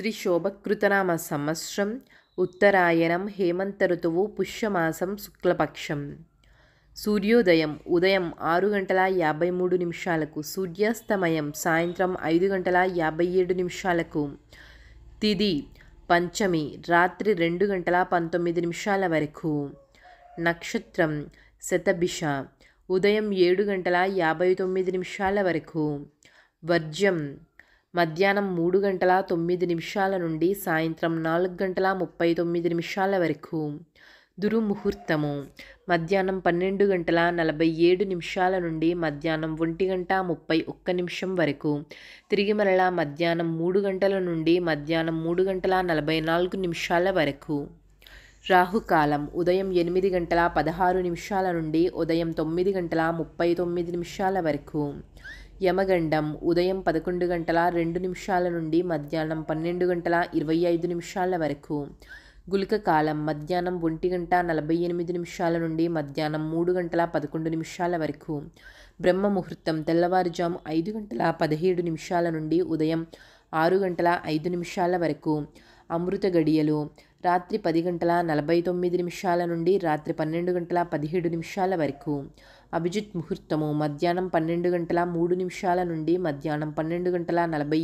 శ్రీ శోభకృతనామ సంవత్సరం ఉత్తరాయణం హేమంత ఋతువు పుష్యమాసం శుక్లపక్షం సూర్యోదయం ఉదయం ఆరు గంటల యాభై మూడు నిమిషాలకు సూర్యాస్తమయం సాయంత్రం ఐదు గంటల యాభై ఏడు నిమిషాలకు తిది పంచమి రాత్రి రెండు గంటల పంతొమ్మిది నిమిషాల వరకు నక్షత్రం శతభిష ఉదయం ఏడు గంటల యాభై తొమ్మిది నిమిషాల వరకు వర్జ్యం మధ్యాహ్నం మూడు గంటల తొమ్మిది నిమిషాల నుండి సాయంత్రం నాలుగు గంటల ముప్పై తొమ్మిది నిమిషాల వరకు దురుముహూర్తము మధ్యాహ్నం పన్నెండు గంటల నలభై ఏడు నిమిషాల నుండి మధ్యాహ్నం ఒంటి గంట ముప్పై ఒక్క నిమిషం వరకు తిరిగి మరలా మధ్యాహ్నం మూడు గంటల నుండి మధ్యాహ్నం మూడు గంటల నలభై నాలుగు నిమిషాల వరకు రాహుకాలం ఉదయం ఎనిమిది గంటల పదహారు నిమిషాల నుండి ఉదయం తొమ్మిది గంటల ముప్పై తొమ్మిది నిమిషాల వరకు యమగండం ఉదయం పదకొండు గంటల రెండు నిమిషాల నుండి మధ్యాహ్నం పన్నెండు గంటల ఇరవై ఐదు నిమిషాల వరకు గుళిక కాలం మధ్యాహ్నం ఒంటి గంట నలభై ఎనిమిది నిమిషాల నుండి మధ్యాహ్నం మూడు గంటల పదకొండు నిమిషాల వరకు బ్రహ్మ ముహూర్తం తెల్లవారుజాము ఐదు గంటల పదిహేడు నిమిషాల నుండి ఉదయం ఆరు గంటల ఐదు నిమిషాల వరకు అమృత గడియలు రాత్రి పది గంటల నలభై తొమ్మిది నిమిషాల నుండి రాత్రి పన్నెండు గంటల పదిహేడు నిమిషాల వరకు అభిజిత్ ముహూర్తము మధ్యాహ్నం పన్నెండు గంటల మూడు నిమిషాల నుండి మధ్యాహ్నం పన్నెండు గంటల నలభై